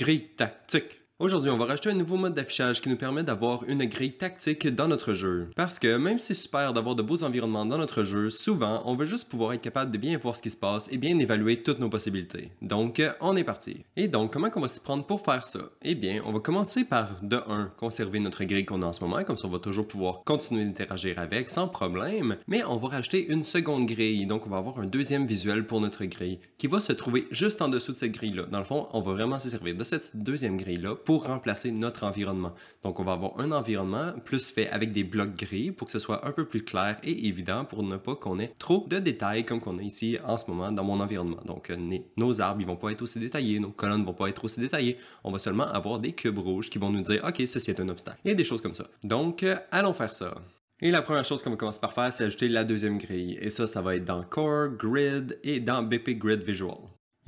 gris tactique. Aujourd'hui, on va rajouter un nouveau mode d'affichage qui nous permet d'avoir une grille tactique dans notre jeu. Parce que même si c'est super d'avoir de beaux environnements dans notre jeu, souvent, on veut juste pouvoir être capable de bien voir ce qui se passe et bien évaluer toutes nos possibilités. Donc, on est parti. Et donc, comment on va s'y prendre pour faire ça? Eh bien, on va commencer par, de 1, conserver notre grille qu'on a en ce moment, comme ça on va toujours pouvoir continuer d'interagir avec sans problème, mais on va rajouter une seconde grille, donc on va avoir un deuxième visuel pour notre grille, qui va se trouver juste en dessous de cette grille-là. Dans le fond, on va vraiment se servir de cette deuxième grille-là remplacer notre environnement. Donc on va avoir un environnement plus fait avec des blocs gris pour que ce soit un peu plus clair et évident pour ne pas qu'on ait trop de détails comme qu'on a ici en ce moment dans mon environnement. Donc euh, nos arbres, ils vont pas être aussi détaillés, nos colonnes vont pas être aussi détaillées. On va seulement avoir des cubes rouges qui vont nous dire « Ok, ceci est un obstacle » et des choses comme ça. Donc euh, allons faire ça. Et la première chose qu'on va commencer par faire, c'est ajouter la deuxième grille. Et ça, ça va être dans Core, Grid et dans BP Grid Visual.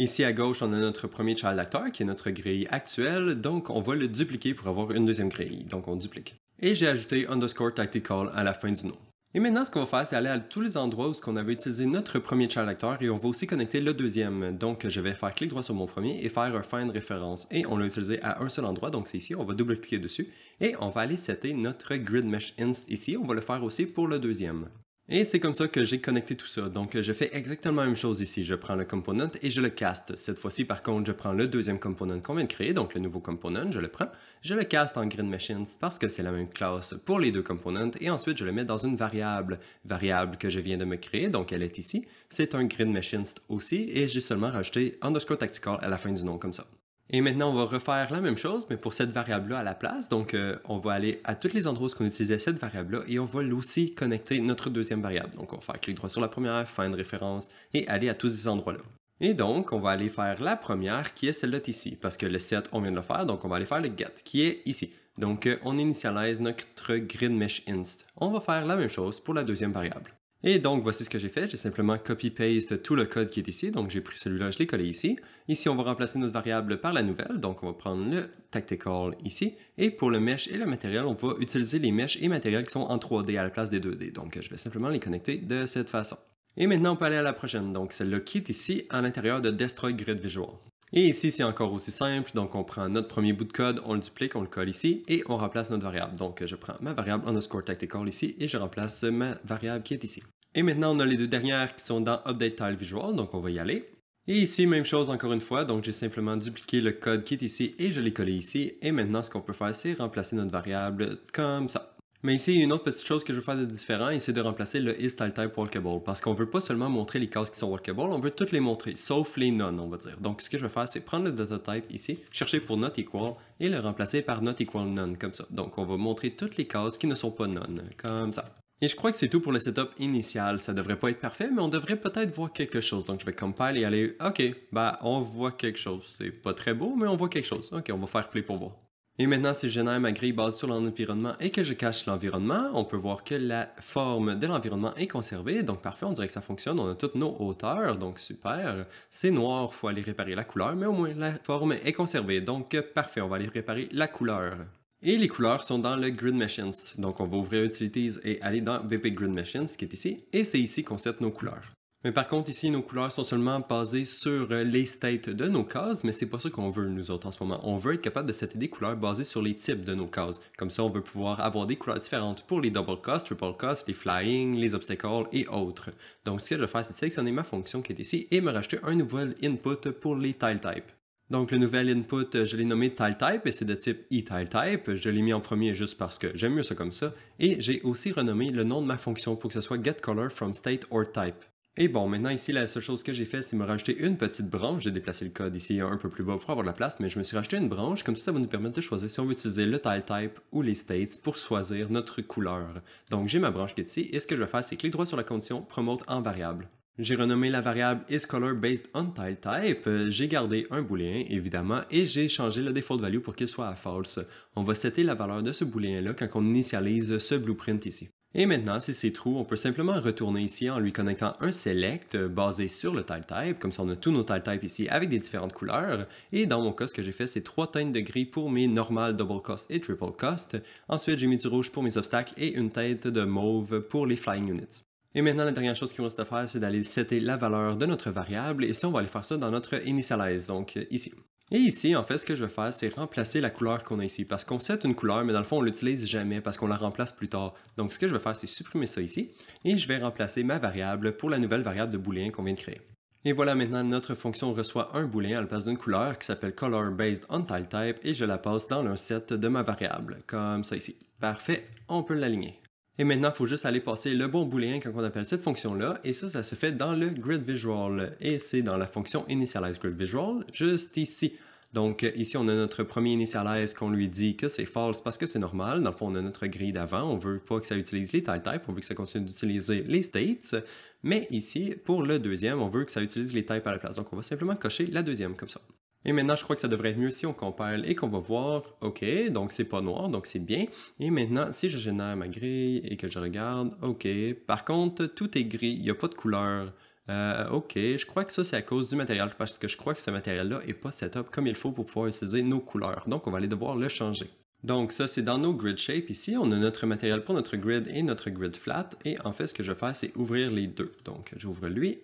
Ici à gauche, on a notre premier child qui est notre grille actuelle, donc on va le dupliquer pour avoir une deuxième grille, donc on duplique. Et j'ai ajouté underscore tactical à la fin du nom. Et maintenant, ce qu'on va faire, c'est aller à tous les endroits où on avait utilisé notre premier child et on va aussi connecter le deuxième. Donc, je vais faire clic droit sur mon premier et faire un find référence. Et on l'a utilisé à un seul endroit, donc c'est ici. On va double-cliquer dessus et on va aller setter notre grid mesh inst ici. On va le faire aussi pour le deuxième. Et c'est comme ça que j'ai connecté tout ça. Donc je fais exactement la même chose ici. Je prends le component et je le caste. Cette fois-ci, par contre, je prends le deuxième component qu'on vient de créer, donc le nouveau component, je le prends, je le caste en grid machines parce que c'est la même classe pour les deux components et ensuite je le mets dans une variable, variable que je viens de me créer, donc elle est ici. C'est un grid machines aussi et j'ai seulement rajouté underscore tactical à la fin du nom comme ça. Et maintenant, on va refaire la même chose, mais pour cette variable-là à la place. Donc, euh, on va aller à tous les endroits où on utilisait cette variable-là et on va aussi connecter notre deuxième variable. Donc, on va faire clic droit sur la première, fin de référence et aller à tous ces endroits-là. Et donc, on va aller faire la première qui est celle-là ici, parce que le set, on vient de le faire, donc on va aller faire le get qui est ici. Donc, euh, on initialise notre grid mesh inst. On va faire la même chose pour la deuxième variable. Et donc, voici ce que j'ai fait. J'ai simplement copy-paste tout le code qui est ici. Donc, j'ai pris celui-là, je l'ai collé ici. Ici, on va remplacer notre variable par la nouvelle. Donc, on va prendre le tactical ici. Et pour le mesh et le matériel, on va utiliser les mèches et matériels qui sont en 3D à la place des 2D. Donc, je vais simplement les connecter de cette façon. Et maintenant, on peut aller à la prochaine. Donc, c'est le kit ici à l'intérieur de Destroy Grid Visual. Et ici, c'est encore aussi simple. Donc, on prend notre premier bout de code, on le duplique, on le colle ici et on remplace notre variable. Donc, je prends ma variable underscore tactical ici et je remplace ma variable qui est ici. Et maintenant, on a les deux dernières qui sont dans Update Visual, donc on va y aller. Et ici, même chose encore une fois, donc j'ai simplement dupliqué le code qui est ici et je l'ai collé ici. Et maintenant, ce qu'on peut faire, c'est remplacer notre variable comme ça. Mais ici, une autre petite chose que je veux faire de différent, et c'est de remplacer le is type walkable, parce qu'on veut pas seulement montrer les cases qui sont walkable, on veut toutes les montrer, sauf les non, on va dire. Donc, ce que je vais faire, c'est prendre le data type ici, chercher pour not equal, et le remplacer par not equal none, comme ça. Donc, on va montrer toutes les cases qui ne sont pas none, comme ça. Et je crois que c'est tout pour le setup initial. Ça devrait pas être parfait, mais on devrait peut-être voir quelque chose. Donc je vais compile et aller, ok, bah on voit quelque chose. C'est pas très beau, mais on voit quelque chose. Ok, on va faire play pour voir. Et maintenant, si je génère ma grille basée sur l'environnement et que je cache l'environnement, on peut voir que la forme de l'environnement est conservée. Donc parfait, on dirait que ça fonctionne. On a toutes nos hauteurs, donc super. C'est noir, il faut aller réparer la couleur, mais au moins la forme est conservée. Donc parfait, on va aller réparer la couleur. Et les couleurs sont dans le Grid Machines. Donc on va ouvrir Utilities et aller dans VP Grid Machines qui est ici. Et c'est ici qu'on set nos couleurs. Mais par contre, ici, nos couleurs sont seulement basées sur euh, les states de nos cases, mais c'est pas ça qu'on veut, nous autres, en ce moment. On veut être capable de setter des couleurs basées sur les types de nos cases. Comme ça, on veut pouvoir avoir des couleurs différentes pour les double cost, triple cost, les flying, les obstacles et autres. Donc, ce que je vais faire, c'est sélectionner ma fonction qui est ici et me racheter un nouvel input pour les tile types. Donc le nouvel input, je l'ai nommé tile type et c'est de type e-tile type. Je l'ai mis en premier juste parce que j'aime mieux ça comme ça. Et j'ai aussi renommé le nom de ma fonction pour que ce soit getColorFromStateOrType. from state or type. Et bon, maintenant ici, la seule chose que j'ai fait, c'est me rajouter une petite branche. J'ai déplacé le code ici un peu plus bas pour avoir de la place, mais je me suis rajouté une branche, comme ça, ça va nous permettre de choisir si on veut utiliser le tile type ou les states pour choisir notre couleur. Donc j'ai ma branche qui est ici, et ce que je vais faire, c'est cliquer droit sur la condition Promote en variable. J'ai renommé la variable isColorBasedOnTileType, euh, j'ai gardé un booléen évidemment et j'ai changé le default value pour qu'il soit à false. On va setter la valeur de ce booléen là quand on initialise ce blueprint ici. Et maintenant, si c'est true, on peut simplement retourner ici en lui connectant un select euh, basé sur le tile type, comme ça on a tous nos tile types ici avec des différentes couleurs. Et dans mon cas, ce que j'ai fait, c'est trois teintes de gris pour mes normal, double cost et triple cost. Ensuite, j'ai mis du rouge pour mes obstacles et une teinte de mauve pour les flying units. Et maintenant, la dernière chose qu'il reste à faire, c'est d'aller setter la valeur de notre variable, et ça, on va aller faire ça dans notre initialize, donc ici. Et ici, en fait, ce que je vais faire, c'est remplacer la couleur qu'on a ici, parce qu'on sait une couleur, mais dans le fond, on ne l'utilise jamais parce qu'on la remplace plus tard. Donc, ce que je vais faire, c'est supprimer ça ici, et je vais remplacer ma variable pour la nouvelle variable de booléen qu'on vient de créer. Et voilà maintenant notre fonction reçoit un booléen à la place d'une couleur qui s'appelle color based on tile type et je la passe dans le set de ma variable, comme ça ici. Parfait, on peut l'aligner. Et maintenant, il faut juste aller passer le bon booléen quand on appelle cette fonction-là, et ça, ça se fait dans le grid visual, et c'est dans la fonction initialize grid visual, juste ici. Donc ici, on a notre premier initialize qu'on lui dit que c'est false parce que c'est normal. Dans le fond, on a notre grille d'avant. On veut pas que ça utilise les tile types, on veut que ça continue d'utiliser les states. Mais ici, pour le deuxième, on veut que ça utilise les types à la place. Donc on va simplement cocher la deuxième comme ça. Et maintenant, je crois que ça devrait être mieux si on compare et qu'on va voir, OK, donc c'est pas noir, donc c'est bien. Et maintenant, si je génère ma grille et que je regarde, OK, par contre, tout est gris, il n'y a pas de couleur. Euh, OK, je crois que ça, c'est à cause du matériel, parce que je crois que ce matériel-là n'est pas setup comme il faut pour pouvoir utiliser nos couleurs. Donc, on va aller devoir le changer. Donc ça, c'est dans nos grid shape ici. On a notre matériel pour notre grid et notre grid flat. Et en fait, ce que je vais faire, c'est ouvrir les deux. Donc, j'ouvre lui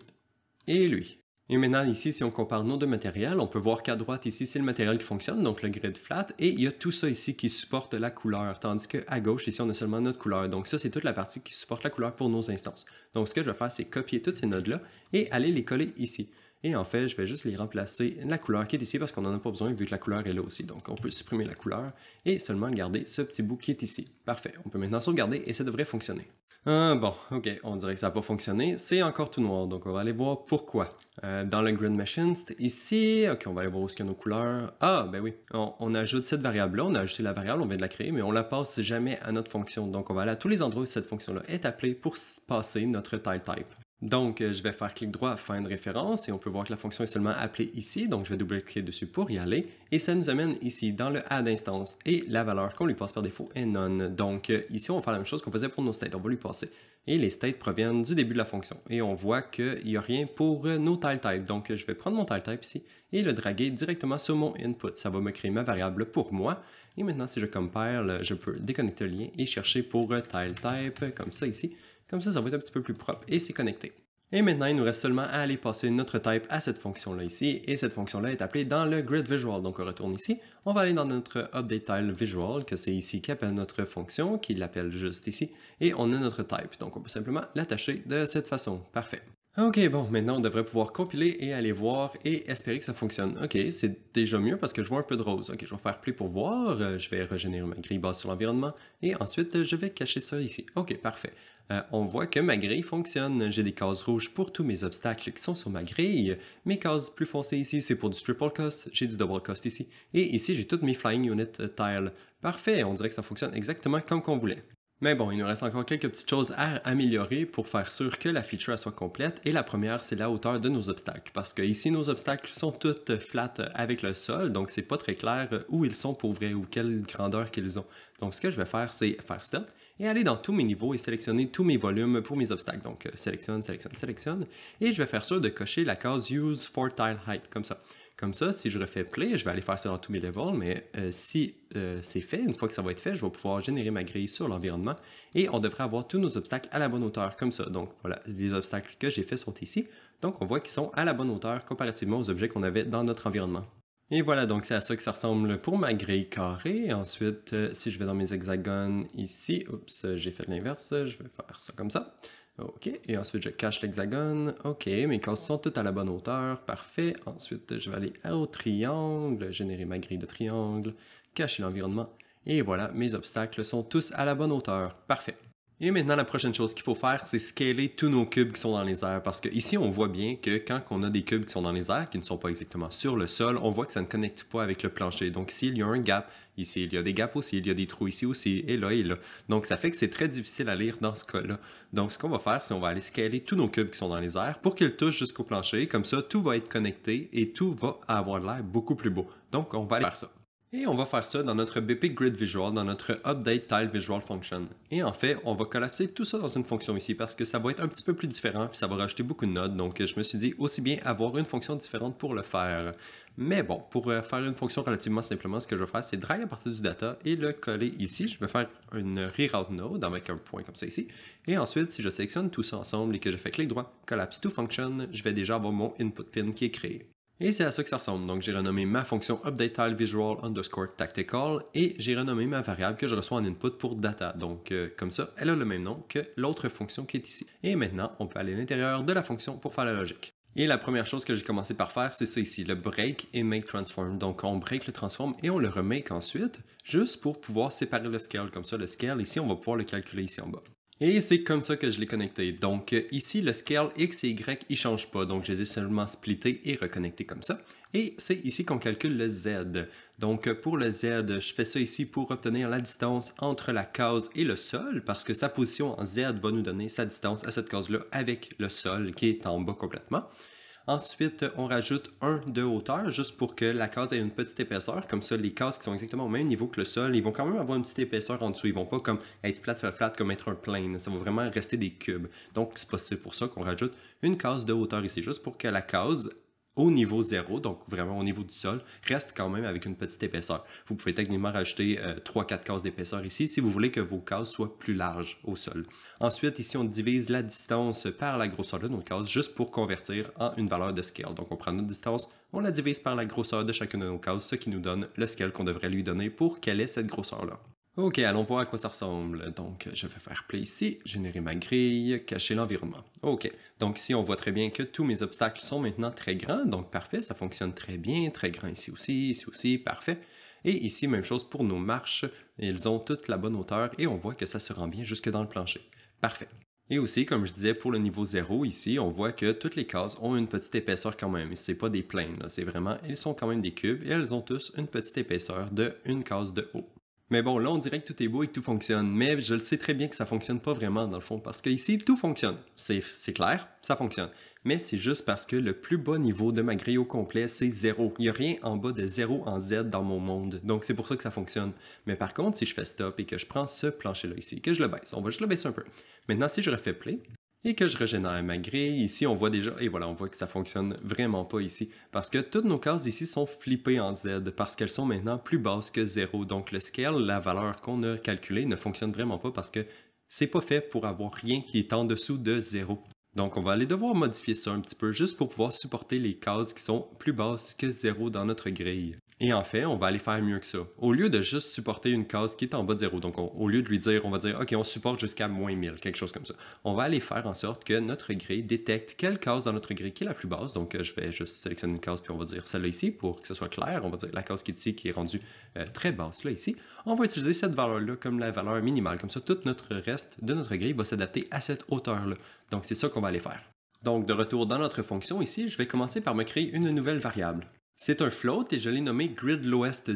et lui. Et maintenant ici, si on compare nos deux matériels, on peut voir qu'à droite ici, c'est le matériel qui fonctionne, donc le grid flat, et il y a tout ça ici qui supporte la couleur, tandis qu'à gauche ici, on a seulement notre couleur. Donc ça, c'est toute la partie qui supporte la couleur pour nos instances. Donc ce que je vais faire, c'est copier toutes ces notes là et aller les coller ici. Et en fait, je vais juste les remplacer la couleur qui est ici parce qu'on n'en a pas besoin vu que la couleur est là aussi. Donc on peut supprimer la couleur et seulement garder ce petit bout qui est ici. Parfait, on peut maintenant sauvegarder et ça devrait fonctionner. Euh, bon, ok, on dirait que ça n'a pas fonctionné. C'est encore tout noir, donc on va aller voir pourquoi. Euh, dans le Grand machine, ici. Ok, on va aller voir où a nos couleurs. Ah, ben oui, on, ajoute cette variable-là, on a ajouté la variable, on vient de la créer, mais on la passe jamais à notre fonction. Donc on va aller à tous les endroits où cette fonction-là est appelée pour passer notre tile type. Donc, euh, je vais faire clic droit fin de référence et on peut voir que la fonction est seulement appelée ici. Donc, je vais double-cliquer dessus pour y aller. Et ça nous amène ici dans le add instance et la valeur qu'on lui passe par défaut est none. Donc, euh, ici, on va faire la même chose qu'on faisait pour nos states. On va lui passer. Et les states proviennent du début de la fonction. Et on voit qu'il n'y a rien pour euh, nos tile type. Donc, je vais prendre mon tile type ici et le draguer directement sur mon input. Ça va me créer ma variable pour moi. Et maintenant, si je compare, je peux déconnecter le lien et chercher pour tile type comme ça ici. Comme ça, ça va être un petit peu plus propre et c'est connecté. Et maintenant, il nous reste seulement à aller passer notre type à cette fonction-là ici, et cette fonction-là est appelée dans le grid visual. Donc on retourne ici, on va aller dans notre update tile visual, que c'est ici qu'appelle notre fonction, qui l'appelle juste ici, et on a notre type. Donc on peut simplement l'attacher de cette façon. Parfait. OK, bon, maintenant on devrait pouvoir compiler et aller voir et espérer que ça fonctionne. OK, c'est déjà mieux parce que je vois un peu de rose. OK, je vais faire plus pour voir, euh, je vais régénérer ma grille basse sur l'environnement et ensuite euh, je vais cacher ça ici. OK, parfait. Euh, on voit que ma grille fonctionne. J'ai des cases rouges pour tous mes obstacles qui sont sur ma grille. Mes cases plus foncées ici, c'est pour du triple cost, j'ai du double cost ici. Et ici, j'ai toutes mes flying unit tiles. Parfait, on dirait que ça fonctionne exactement comme qu'on voulait. Mais bon, il nous reste encore quelques petites choses à améliorer pour faire sûr que la feature soit complète. Et la première, c'est la hauteur de nos obstacles. Parce que ici, nos obstacles sont toutes flats avec le sol, donc c'est pas très clair où ils sont pour vrai ou quelle grandeur qu'ils ont. Donc ce que je vais faire, c'est faire ça et aller dans tous mes niveaux et sélectionner tous mes volumes pour mes obstacles. Donc euh, sélectionne, sélectionne, sélectionne. Et je vais faire sûr de cocher la case Use for Tile Height, comme ça. Comme ça, si je refais play, je vais aller faire ça dans tous mes levels, mais euh, si euh, c'est fait, une fois que ça va être fait, je vais pouvoir générer ma grille sur l'environnement et on devrait avoir tous nos obstacles à la bonne hauteur, comme ça. Donc voilà, les obstacles que j'ai faits sont ici. Donc on voit qu'ils sont à la bonne hauteur comparativement aux objets qu'on avait dans notre environnement. Et voilà, donc c'est à ça que ça ressemble pour ma grille carrée. Ensuite, euh, si je vais dans mes hexagones ici, oups, j'ai fait l'inverse, je vais faire ça comme ça. OK, et ensuite je cache l'hexagone. OK, mes cases sont toutes à la bonne hauteur. Parfait. Ensuite, je vais aller au triangle, générer ma grille de triangle, cacher l'environnement. Et voilà, mes obstacles sont tous à la bonne hauteur. Parfait. Et maintenant, la prochaine chose qu'il faut faire, c'est scaler tous nos cubes qui sont dans les airs. Parce que ici, on voit bien que quand on a des cubes qui sont dans les airs, qui ne sont pas exactement sur le sol, on voit que ça ne connecte pas avec le plancher. Donc ici, il y a un gap. Ici, il y a des gaps aussi. Il y a des trous ici aussi. Et là, et là. Donc, ça fait que c'est très difficile à lire dans ce cas-là. Donc, ce qu'on va faire, c'est on va aller scaler tous nos cubes qui sont dans les airs pour qu'ils touchent jusqu'au plancher. Comme ça, tout va être connecté et tout va avoir l'air beaucoup plus beau. Donc, on va faire ça. Et on va faire ça dans notre BP Grid Visual, dans notre Update Tile Visual Function. Et en fait, on va collapser tout ça dans une fonction ici parce que ça va être un petit peu plus différent puis ça va rajouter beaucoup de nodes. Donc je me suis dit aussi bien avoir une fonction différente pour le faire. Mais bon, pour euh, faire une fonction relativement simplement, ce que je vais faire, c'est drag à partir du data et le coller ici. Je vais faire une reroute node avec un point comme ça ici. Et ensuite, si je sélectionne tout ça ensemble et que je fais clic droit, collapse to function, je vais déjà avoir mon input pin qui est créé. Et c'est à ça que ça ressemble. Donc j'ai renommé ma fonction updateTileVisual underscore tactical et j'ai renommé ma variable que je reçois en input pour data. Donc euh, comme ça, elle a le même nom que l'autre fonction qui est ici. Et maintenant, on peut aller à l'intérieur de la fonction pour faire la logique. Et la première chose que j'ai commencé par faire, c'est ça ici, le break et make Donc on break le transform et on le remake ensuite, juste pour pouvoir séparer le scale. Comme ça, le scale ici, on va pouvoir le calculer ici en bas. Et c'est comme ça que je l'ai connecté. Donc euh, ici, le scale X et Y, ils ne changent pas. Donc je les ai seulement splittés et reconnectés comme ça. Et c'est ici qu'on calcule le Z. Donc euh, pour le Z, je fais ça ici pour obtenir la distance entre la case et le sol, parce que sa position en Z va nous donner sa distance à cette case-là avec le sol qui est en bas complètement. Ensuite, on rajoute un de hauteur juste pour que la case ait une petite épaisseur. Comme ça, les cases qui sont exactement au même niveau que le sol, ils vont quand même avoir une petite épaisseur en dessous. Ils vont pas comme être flat, flat, flat, comme être un plane. Ça va vraiment rester des cubes. Donc, c'est pour ça qu'on rajoute une case de hauteur ici, juste pour que la case au niveau zéro, donc vraiment au niveau du sol, reste quand même avec une petite épaisseur. Vous pouvez techniquement rajouter 3-4 euh, cases d'épaisseur ici si vous voulez que vos cases soient plus larges au sol. Ensuite, ici, on divise la distance par la grosseur de nos cases juste pour convertir en une valeur de scale. Donc, on prend notre distance, on la divise par la grosseur de chacune de nos cases, ce qui nous donne le scale qu'on devrait lui donner pour qu'elle est cette grosseur-là. Ok, allons voir à quoi ça ressemble. Donc, je vais faire play ici, générer ma grille, cacher l'environnement. Ok, donc ici, on voit très bien que tous mes obstacles sont maintenant très grands. Donc, parfait, ça fonctionne très bien. Très grand ici aussi, ici aussi, parfait. Et ici, même chose pour nos marches. Ils ont toutes la bonne hauteur et on voit que ça se rend bien jusque dans le plancher. Parfait. Et aussi, comme je disais, pour le niveau 0, ici, on voit que toutes les cases ont une petite épaisseur quand même. Ce n'est pas des plaines, c'est vraiment, elles sont quand même des cubes et elles ont tous une petite épaisseur de une case de haut. Mais bon, là, on dirait que tout est beau et que tout fonctionne. Mais je le sais très bien que ça fonctionne pas vraiment, dans le fond, parce que ici, tout fonctionne. C'est clair, ça fonctionne. Mais c'est juste parce que le plus bas niveau de ma grille au complet, c'est 0. Il n'y a rien en bas de 0 en Z dans mon monde. Donc, c'est pour ça que ça fonctionne. Mais par contre, si je fais stop et que je prends ce plancher-là ici, que je le baisse, on va juste le baisser un peu. Maintenant, si je refais play, et que je régénère ma grille. Ici, on voit déjà, et voilà, on voit que ça fonctionne vraiment pas ici, parce que toutes nos cases ici sont flippées en Z, parce qu'elles sont maintenant plus basses que 0. Donc le scale, la valeur qu'on a calculée, ne fonctionne vraiment pas parce que c'est pas fait pour avoir rien qui est en dessous de 0. Donc on va aller devoir modifier ça un petit peu juste pour pouvoir supporter les cases qui sont plus basses que 0 dans notre grille. Et en fait, on va aller faire mieux que ça. Au lieu de juste supporter une case qui est en bas de zéro, donc au lieu de lui dire, on va dire, OK, on supporte jusqu'à moins 1000, quelque chose comme ça. On va aller faire en sorte que notre grille détecte quelle case dans notre grille qui est la plus basse. Donc, euh, je vais juste sélectionner une case, puis on va dire celle-là ici, pour que ce soit clair. On va dire la case qui est ici, qui est rendue euh, très basse, là, ici. On va utiliser cette valeur-là comme la valeur minimale. Comme ça, tout notre reste de notre grille va s'adapter à cette hauteur-là. Donc, c'est ça qu'on va aller faire. Donc, de retour dans notre fonction ici, je vais commencer par me créer une nouvelle variable. C'est un float et je l'ai nommé Lowest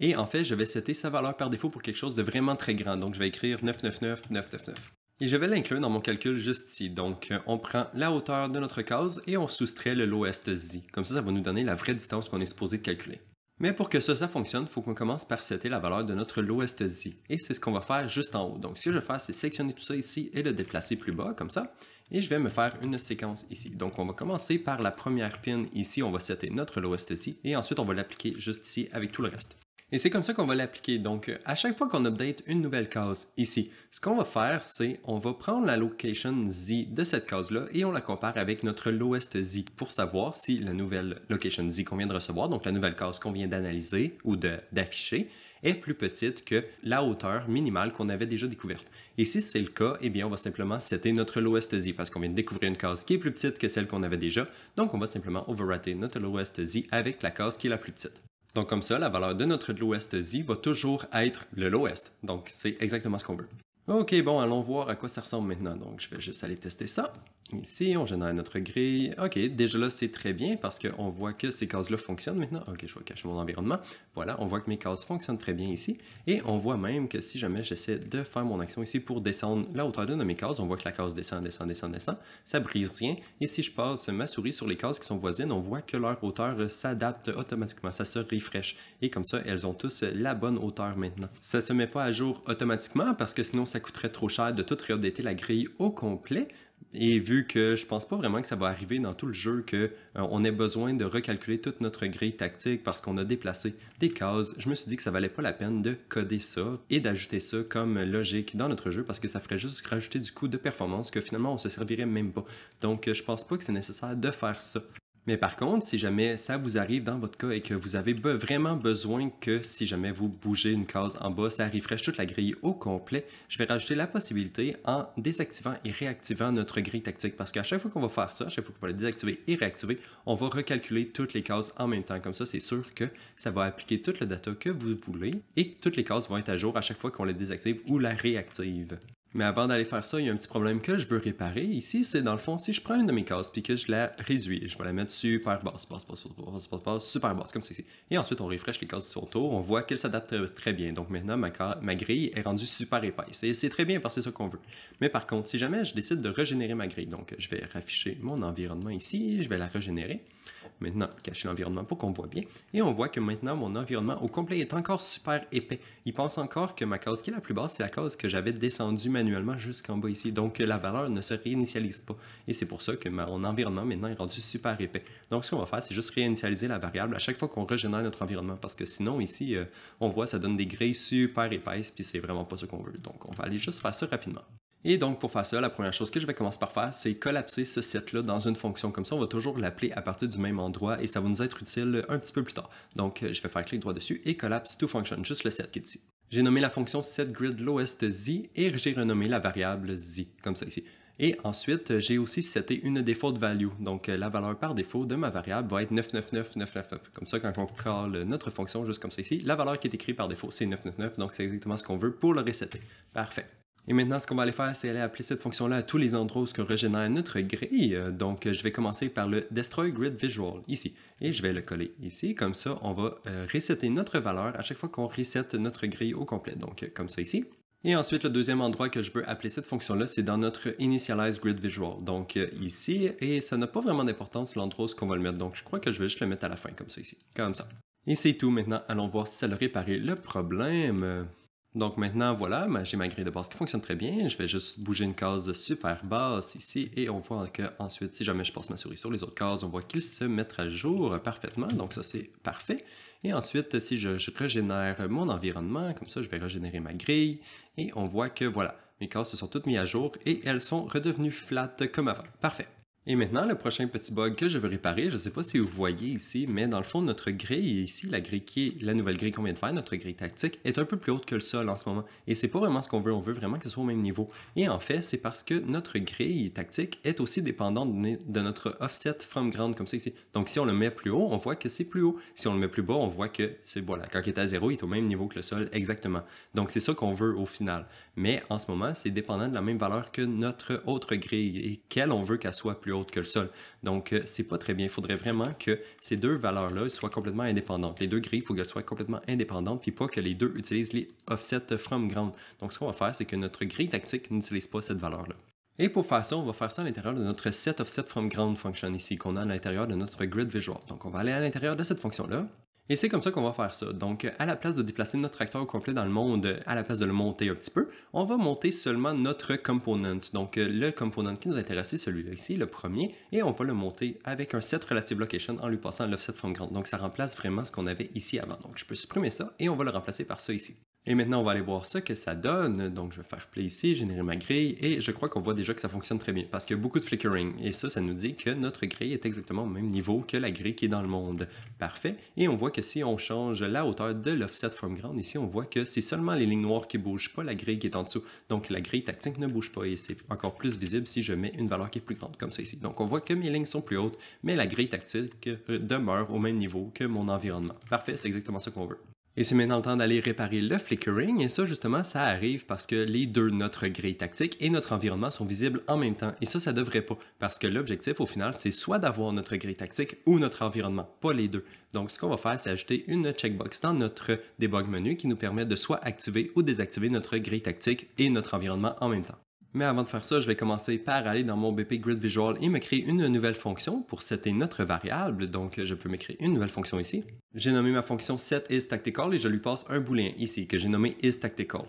Et en fait, je vais setter sa valeur par défaut pour quelque chose de vraiment très grand. Donc, je vais écrire 999999. Et je vais l'inclure dans mon calcul juste ici. Donc, euh, on prend la hauteur de notre case et on soustrait le lowest Comme ça, ça va nous donner la vraie distance qu'on est supposé de calculer. Mais pour que ça, ça fonctionne, il faut qu'on commence par setter la valeur de notre lowest z. Et c'est ce qu'on va faire juste en haut. Donc ce que je vais faire, c'est sélectionner tout ça ici et le déplacer plus bas, comme ça. Et je vais me faire une séquence ici. Donc on va commencer par la première pin ici, on va setter notre lowest z. Et ensuite, on va l'appliquer juste ici avec tout le reste. Et c'est comme ça qu'on va l'appliquer. Donc, euh, à chaque fois qu'on update une nouvelle case ici, ce qu'on va faire, c'est on va prendre la location Z de cette case-là et on la compare avec notre lowest Z pour savoir si la nouvelle location Z qu'on vient de recevoir, donc la nouvelle case qu'on vient d'analyser ou d'afficher, est plus petite que la hauteur minimale qu'on avait déjà découverte. Et si c'est le cas, eh bien, on va simplement setter notre lowest z parce qu'on vient de découvrir une case qui est plus petite que celle qu'on avait déjà. Donc, on va simplement overrater notre lowest z avec la case qui est la plus petite. Donc comme ça, la valeur de notre lowest z va toujours être le lowest. Donc c'est exactement ce qu'on veut. Ok, bon, allons voir à quoi ça ressemble maintenant. Donc, je vais juste aller tester ça. Ici, on génère notre grille. Ok, déjà là, c'est très bien parce qu'on voit que ces cases-là fonctionnent maintenant. Ok, je vais cacher mon environnement. Voilà, on voit que mes cases fonctionnent très bien ici. Et on voit même que si jamais j'essaie de faire mon action ici pour descendre la hauteur d'une de mes cases, on voit que la case descend, descend, descend, descend. Ça brise rien. Et si je passe ma souris sur les cases qui sont voisines, on voit que leur hauteur s'adapte automatiquement. Ça se refresh. Et comme ça, elles ont tous la bonne hauteur maintenant. Ça se met pas à jour automatiquement parce que sinon, ça coûterait trop cher de tout rééditer la grille au complet. Et vu que je pense pas vraiment que ça va arriver dans tout le jeu que euh, on ait besoin de recalculer toute notre grille tactique parce qu'on a déplacé des cases, je me suis dit que ça valait pas la peine de coder ça et d'ajouter ça comme logique dans notre jeu parce que ça ferait juste rajouter du coût de performance que finalement on se servirait même pas. Donc je pense pas que c'est nécessaire de faire ça. Mais par contre, si jamais ça vous arrive dans votre cas et que vous avez vraiment besoin que si jamais vous bougez une case en bas, ça refresh toute la grille au complet, je vais rajouter la possibilité en désactivant et réactivant notre grille tactique parce qu'à chaque fois qu'on va faire ça, à chaque fois qu'on va la désactiver et réactiver, on va recalculer toutes les cases en même temps. Comme ça, c'est sûr que ça va appliquer toute la data que vous voulez et toutes les cases vont être à jour à chaque fois qu'on les désactive ou la réactive. Mais avant d'aller faire ça, il y a un petit problème que je veux réparer. Ici, c'est dans le fond, si je prends une de mes cases puis que je la réduis, je vais la mettre super basse, basse, basse, basse, basse, super basse, comme ceci. Et ensuite, on refresh les cases son tour, on voit qu'elles s'adaptent euh, très bien. Donc maintenant, ma, grille est rendue super épaisse. Et c'est très bien parce que c'est ce qu'on veut. Mais par contre, si jamais je décide de régénérer ma grille, donc je vais rafficher mon environnement ici, je vais la régénérer. Maintenant, cacher l'environnement pour qu'on voit bien. Et on voit que maintenant, mon environnement au complet est encore super épais. Il pense encore que ma case qui est la plus basse, c'est la case que j'avais descendue manuellement jusqu'en bas ici. Donc, la valeur ne se réinitialise pas. Et c'est pour ça que mon environnement maintenant est rendu super épais. Donc, ce qu'on va faire, c'est juste réinitialiser la variable à chaque fois qu'on régénère notre environnement. Parce que sinon, ici, euh, on voit, ça donne des grilles super épaisses, puis c'est vraiment pas ce qu'on veut. Donc, on va aller juste faire ça rapidement. Et donc, pour faire ça, la première chose que je vais commencer par faire, c'est collapser ce set-là dans une fonction. Comme ça, on va toujours l'appeler à partir du même endroit et ça va nous être utile un petit peu plus tard. Donc, euh, je vais faire clic droit dessus et collapse to function, juste le set qui est ici. J'ai nommé la fonction setGridLowestZ et j'ai renommé la variable z, comme ça ici. Et ensuite, euh, j'ai aussi seté une default value. Donc, euh, la valeur par défaut de ma variable va être 999999. Comme ça, quand on colle notre fonction, juste comme ça ici, la valeur qui est écrite par défaut, c'est 999. Donc, c'est exactement ce qu'on veut pour le resetter. Parfait. Et maintenant, ce qu'on va aller faire, c'est aller appeler cette fonction-là à tous les endroits où ce régénère notre grille. Donc, je vais commencer par le Destroy Grid Visual, ici. Et je vais le coller ici. Comme ça, on va euh, resetter notre valeur à chaque fois qu'on reset notre grille au complet. Donc, comme ça ici. Et ensuite, le deuxième endroit que je veux appeler cette fonction-là, c'est dans notre Initialize Grid Visual. Donc euh, ici, et ça n'a pas vraiment d'importance l'endroit où qu'on va le mettre. Donc je crois que je vais juste le mettre à la fin, comme ça ici. Comme ça. Et c'est tout, maintenant allons voir si ça le réparé le problème. Donc maintenant, voilà, j'ai ma grille de base qui fonctionne très bien. Je vais juste bouger une case super basse ici et on voit que ensuite, si jamais je passe ma souris sur les autres cases, on voit qu'ils se mettent à jour parfaitement. Donc ça, c'est parfait. Et ensuite, si je, régénère mon environnement, comme ça, je vais régénérer ma grille et on voit que voilà, mes cases se sont toutes mises à jour et elles sont redevenues flattes comme avant. Parfait. Et maintenant, le prochain petit bug que je veux réparer, je ne sais pas si vous voyez ici, mais dans le fond, notre grille ici, la grille qui est la nouvelle grille qu'on vient de faire, notre grille tactique, est un peu plus haute que le sol en ce moment. Et c'est pas vraiment ce qu'on veut, on veut vraiment que ce soit au même niveau. Et en fait, c'est parce que notre grille tactique est aussi dépendante de notre offset from ground, comme ça ici. Donc si on le met plus haut, on voit que c'est plus haut. Si on le met plus bas, on voit que c'est, voilà, quand il est à zéro, il est au même niveau que le sol, exactement. Donc c'est ça qu'on veut au final. Mais en ce moment, c'est dépendant de la même valeur que notre autre grille et qu'elle, on veut qu'elle soit plus que le sol. Donc, euh, c'est pas très bien. Il faudrait vraiment que ces deux valeurs-là soient complètement indépendantes. Les deux grilles, il faut qu'elles soient complètement indépendantes, puis pas que les deux utilisent les offsets from ground. Donc, ce qu'on va faire, c'est que notre grille tactique n'utilise pas cette valeur-là. Et pour faire ça, on va faire ça à l'intérieur de notre set offset from ground function ici, qu'on a à l'intérieur de notre grid visual. Donc, on va aller à l'intérieur de cette fonction-là. Et c'est comme ça qu'on va faire ça. Donc, à la place de déplacer notre tracteur complet dans le monde, à la place de le monter un petit peu, on va monter seulement notre component. Donc, euh, le component qui nous intéresse, c'est celui-là ici, le premier, et on va le monter avec un set relative location en lui passant l'offset from ground. Donc, ça remplace vraiment ce qu'on avait ici avant. Donc, je peux supprimer ça et on va le remplacer par ça ici. Et maintenant, on va aller voir ce que ça donne. Donc, je vais faire play ici, générer ma grille, et je crois qu'on voit déjà que ça fonctionne très bien, parce qu'il y a beaucoup de flickering, et ça, ça nous dit que notre grille est exactement au même niveau que la grille qui est dans le monde. Parfait, et on voit que si on change la hauteur de l'offset from ground, ici, on voit que c'est seulement les lignes noires qui bougent, pas la grille qui est en dessous. Donc, la grille tactique ne bouge pas, et c'est encore plus visible si je mets une valeur qui est plus grande, comme ça ici. Donc, on voit que mes lignes sont plus hautes, mais la grille tactique euh, demeure au même niveau que mon environnement. Parfait, c'est exactement ce qu'on veut. Et c'est maintenant le temps d'aller réparer le flickering, et ça justement, ça arrive parce que les deux, notre grille tactique et notre environnement, sont visibles en même temps, et ça, ça devrait pas, parce que l'objectif au final, c'est soit d'avoir notre grille tactique ou notre environnement, pas les deux. Donc ce qu'on va faire, c'est ajouter une checkbox dans notre debug menu qui nous permet de soit activer ou désactiver notre grille tactique et notre environnement en même temps. Mais avant de faire ça, je vais commencer par aller dans mon BP Grid Visual et me créer une nouvelle fonction pour setter notre variable. Donc, je peux m'écrire une nouvelle fonction ici. J'ai nommé ma fonction setIsTactical et je lui passe un booléen ici que j'ai nommé isTactical.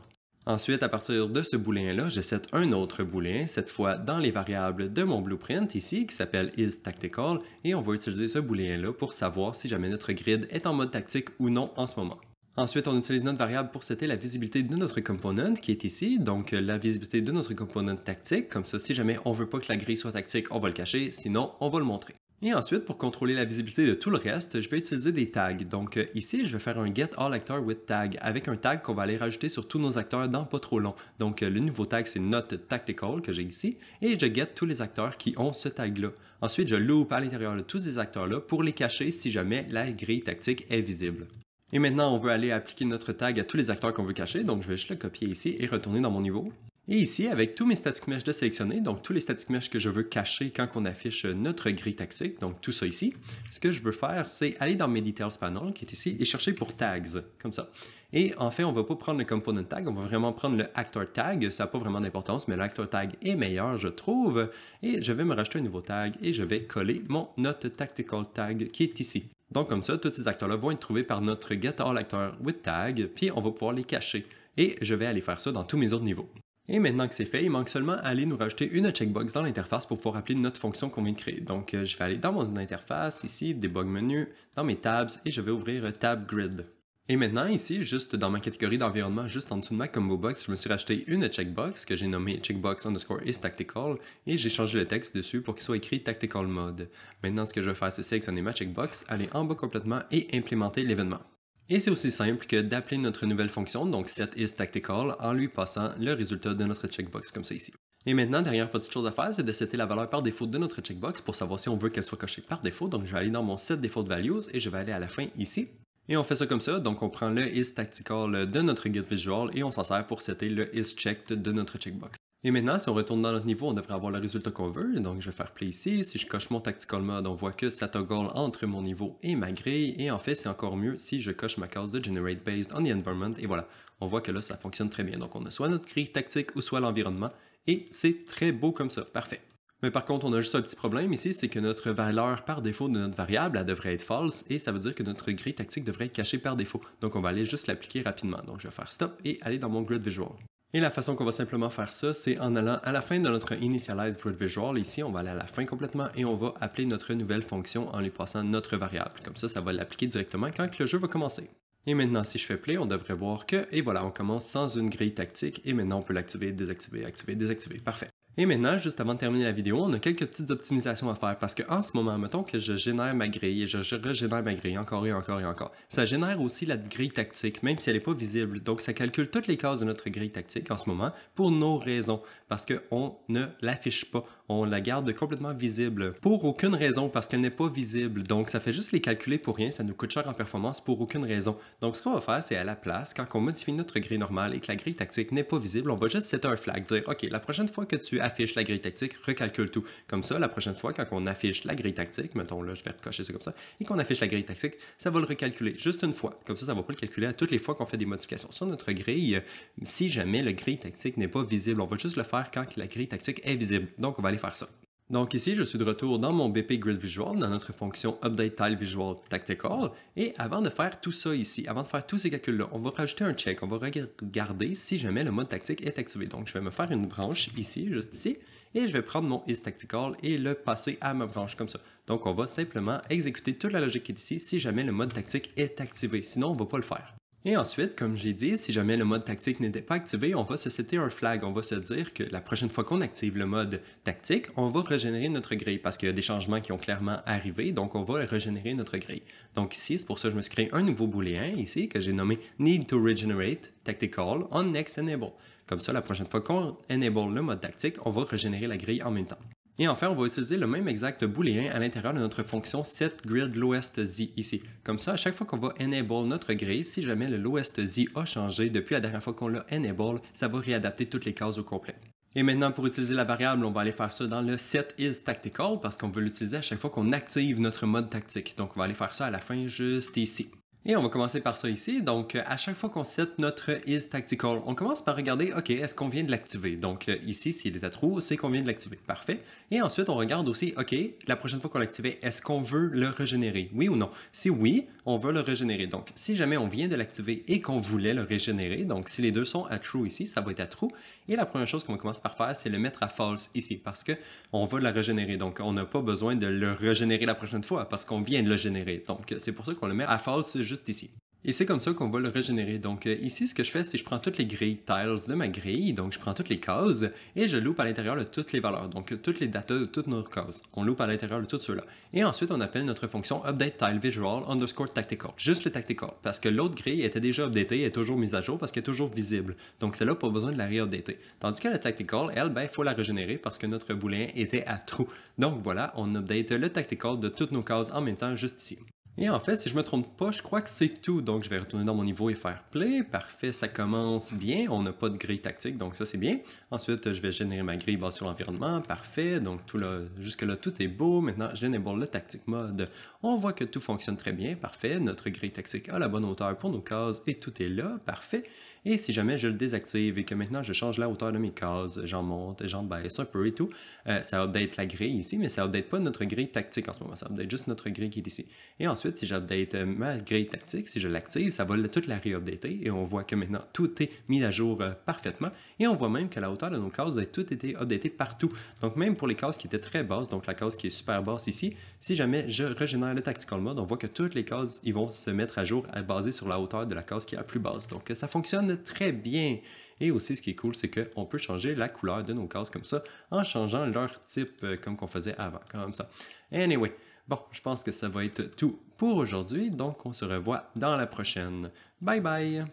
Ensuite, à partir de ce booléen-là, je set un autre booléen, cette fois dans les variables de mon blueprint ici, qui s'appelle isTactical, et on va utiliser ce booléen-là pour savoir si jamais notre grid est en mode tactique ou non en ce moment. Ensuite, on utilise notre variable pour setter la visibilité de notre component qui est ici, donc euh, la visibilité de notre component tactique. Comme ça, si jamais on veut pas que la grille soit tactique, on va le cacher, sinon on va le montrer. Et ensuite, pour contrôler la visibilité de tout le reste, je vais utiliser des tags. Donc euh, ici, je vais faire un get all with tag avec un tag qu'on va aller rajouter sur tous nos acteurs dans pas trop long. Donc euh, le nouveau tag, c'est note tactical que j'ai ici et je get tous les acteurs qui ont ce tag-là. Ensuite, je loop à l'intérieur de tous ces acteurs-là pour les cacher si jamais la grille tactique est visible. Et maintenant, on veut aller appliquer notre tag à tous les acteurs qu'on veut cacher, donc je vais juste le copier ici et retourner dans mon niveau. Et ici, avec tous mes static mesh de sélectionnés, donc tous les static mesh que je veux cacher quand on affiche notre grille tactique, donc tout ça ici, ce que je veux faire, c'est aller dans mes details panel qui est ici et chercher pour tags, comme ça. Et en fait, on va pas prendre le component tag, on va vraiment prendre le actor tag, ça n'a pas vraiment d'importance, mais l'actor tag est meilleur, je trouve. Et je vais me racheter un nouveau tag et je vais coller mon note tactical tag qui est ici. Donc comme ça, tous ces acteurs-là vont être trouvés par notre getAllActorWithTag, with tag, puis on va pouvoir les cacher. Et je vais aller faire ça dans tous mes autres niveaux. Et maintenant que c'est fait, il manque seulement à aller nous rajouter une checkbox dans l'interface pour pouvoir appeler notre fonction qu'on vient de créer. Donc euh, je vais aller dans mon interface, ici, debug menu, dans mes tabs, et je vais ouvrir tab grid. Et maintenant, ici, juste dans ma catégorie d'environnement, juste en dessous de ma combo box, je me suis racheté une checkbox que j'ai nommée checkbox underscore is tactical et j'ai changé le texte dessus pour qu'il soit écrit tactical mode. Maintenant, ce que je vais faire, c'est sélectionner ma checkbox, aller en bas complètement et implémenter l'événement. Et c'est aussi simple que d'appeler notre nouvelle fonction, donc set is tactical, en lui passant le résultat de notre checkbox comme ça ici. Et maintenant, dernière petite chose à faire, c'est de setter la valeur par défaut de notre checkbox pour savoir si on veut qu'elle soit cochée par défaut. Donc je vais aller dans mon set default values et je vais aller à la fin ici et on fait ça comme ça, donc on prend le tactical euh, de notre guide visual et on s'en sert pour setter le is isChecked de notre checkbox. Et maintenant, si on retourne dans notre niveau, on devrait avoir le résultat qu'on veut. Donc, je vais faire play ici. Si je coche mon tactical mode, on voit que ça toggle entre mon niveau et ma grille. Et en fait, c'est encore mieux si je coche ma case de generate based on the environment. Et voilà, on voit que là, ça fonctionne très bien. Donc, on a soit notre grille tactique ou soit l'environnement. Et c'est très beau comme ça. Parfait. Mais par contre, on a juste un petit problème ici, c'est que notre valeur par défaut de notre variable, elle devrait être false, et ça veut dire que notre grille tactique devrait être cachée par défaut. Donc on va aller juste l'appliquer rapidement. Donc je vais faire stop et aller dans mon grid visual. Et la façon qu'on va simplement faire ça, c'est en allant à la fin de notre initialize grid visual. Ici, on va aller à la fin complètement et on va appeler notre nouvelle fonction en lui passant notre variable. Comme ça, ça va l'appliquer directement quand le jeu va commencer. Et maintenant, si je fais play, on devrait voir que, et voilà, on commence sans une grille tactique, et maintenant on peut l'activer, désactiver, activer, désactiver, parfait. Et maintenant, juste avant de terminer la vidéo, on a quelques petites optimisations à faire parce qu'en ce moment, mettons que je génère ma grille et je régénère ma grille encore et encore et encore. Ça génère aussi la grille tactique, même si elle n'est pas visible. Donc, ça calcule toutes les cases de notre grille tactique en ce moment pour nos raisons parce qu'on ne l'affiche pas. On la garde complètement visible pour aucune raison parce qu'elle n'est pas visible. Donc, ça fait juste les calculer pour rien. Ça nous coûte cher en performance pour aucune raison. Donc, ce qu'on va faire, c'est à la place, quand on modifie notre grille normale et que la grille tactique n'est pas visible, on va juste setter un flag, dire OK, la prochaine fois que tu affiche la grille tactique, recalcule tout. Comme ça, la prochaine fois, quand on affiche la grille tactique, mettons là, je vais cocher ça comme ça, et qu'on affiche la grille tactique, ça va le recalculer juste une fois. Comme ça, ça ne va pas le calculer à toutes les fois qu'on fait des modifications. Sur notre grille, si jamais le grille tactique n'est pas visible, on va juste le faire quand la grille tactique est visible. Donc, on va aller faire ça. Donc ici, je suis de retour dans mon BP Grid Visual, dans notre fonction Update Tile Visual Tactical. Et avant de faire tout ça ici, avant de faire tous ces calculs-là, on va rajouter un check. On va regarder si jamais le mode tactique est activé. Donc je vais me faire une branche ici, juste ici, et je vais prendre mon is tactical et le passer à ma branche comme ça. Donc on va simplement exécuter toute la logique qui est ici si jamais le mode tactique est activé. Sinon, on ne va pas le faire. Et ensuite, comme j'ai dit, si jamais le mode tactique n'était pas activé, on va se citer un flag. On va se dire que la prochaine fois qu'on active le mode tactique, on va régénérer notre grille parce qu'il y a des changements qui ont clairement arrivé, donc on va régénérer notre grille. Donc ici, c'est pour ça que je me suis créé un nouveau booléen ici que j'ai nommé Need to Regenerate Tactical on Next Enable. Comme ça, la prochaine fois qu'on enable le mode tactique, on va régénérer la grille en même temps. Et enfin, on va utiliser le même exact booléen à l'intérieur de notre fonction setGridLowestZ ici. Comme ça, à chaque fois qu'on va enable notre grille, si jamais le lowestZ a changé depuis la dernière fois qu'on l'a enable, ça va réadapter toutes les cases au complet. Et maintenant, pour utiliser la variable, on va aller faire ça dans le setIsTactical parce qu'on veut l'utiliser à chaque fois qu'on active notre mode tactique. Donc, on va aller faire ça à la fin juste ici. Et on va commencer par ça ici. Donc, euh, à chaque fois qu'on cite notre is tactical, on commence par regarder, OK, est-ce qu'on vient de l'activer? Donc, euh, ici, s'il est à true c'est qu'on vient de l'activer. Parfait. Et ensuite, on regarde aussi, OK, la prochaine fois qu'on l'activait, est-ce qu'on veut le régénérer? Oui ou non? Si oui, on veut le régénérer. Donc, si jamais on vient de l'activer et qu'on voulait le régénérer, donc si les deux sont à true ici, ça va être à true. Et la première chose qu'on commence par faire, c'est le mettre à false ici parce que on va le régénérer. Donc, on n'a pas besoin de le régénérer la prochaine fois parce qu'on vient de le générer. Donc, c'est pour ça qu'on le met à false ici. Et c'est comme ça qu'on va le régénérer. Donc euh, ici, ce que je fais, c'est que je prends toutes les grilles tiles de ma grille, donc je prends toutes les cases, et je loupe à l'intérieur de toutes les valeurs, donc toutes les datas de toutes nos cases. On loupe à l'intérieur de tout cela. Et ensuite, on appelle notre fonction update tile visual underscore tactical, juste le tactical, parce que l'autre grille était déjà updatée, elle est toujours mise à jour parce qu'elle est toujours visible. Donc celle-là, pas besoin de la réupdater. Tandis que le tactical, elle, ben, faut la régénérer parce que notre boulet était à trou. Donc voilà, on update le tactical de toutes nos cases en même temps, juste ici. Et en fait, si je me trompe pas, je crois que c'est tout. Donc, je vais retourner dans mon niveau et faire play. Parfait, ça commence bien. On n'a pas de grille tactique, donc ça, c'est bien. Ensuite, je vais générer ma grille basse sur l'environnement. Parfait. Donc, tout le jusque-là, tout est beau. Maintenant, je enable le tactique mode. On voit que tout fonctionne très bien. Parfait. Notre grille tactique a la bonne hauteur pour nos cases et tout est là. Parfait. Et si jamais je le désactive et que maintenant je change la hauteur de mes cases, j'en monte, j'en baisse un peu et tout, euh, ça update la grille ici, mais ça update pas notre grille tactique en ce moment, ça update juste notre grille qui est ici. Et ensuite, si j'update euh, ma grille tactique, si je l'active, ça va toute la réupdater et on voit que maintenant tout est mis à jour euh, parfaitement et on voit même que la hauteur de nos cases a tout été updatée partout. Donc même pour les cases qui étaient très basses, donc la case qui est super basse ici, si jamais je régénère le tactical mode, on voit que toutes les cases ils vont se mettre à jour à basé sur la hauteur de la case qui est la plus basse. Donc ça fonctionne très bien. Et aussi, ce qui est cool, c'est qu'on peut changer la couleur de nos cases comme ça, en changeant leur type euh, comme qu'on faisait avant, comme ça. Anyway, bon, je pense que ça va être tout pour aujourd'hui, donc on se revoit dans la prochaine. Bye bye!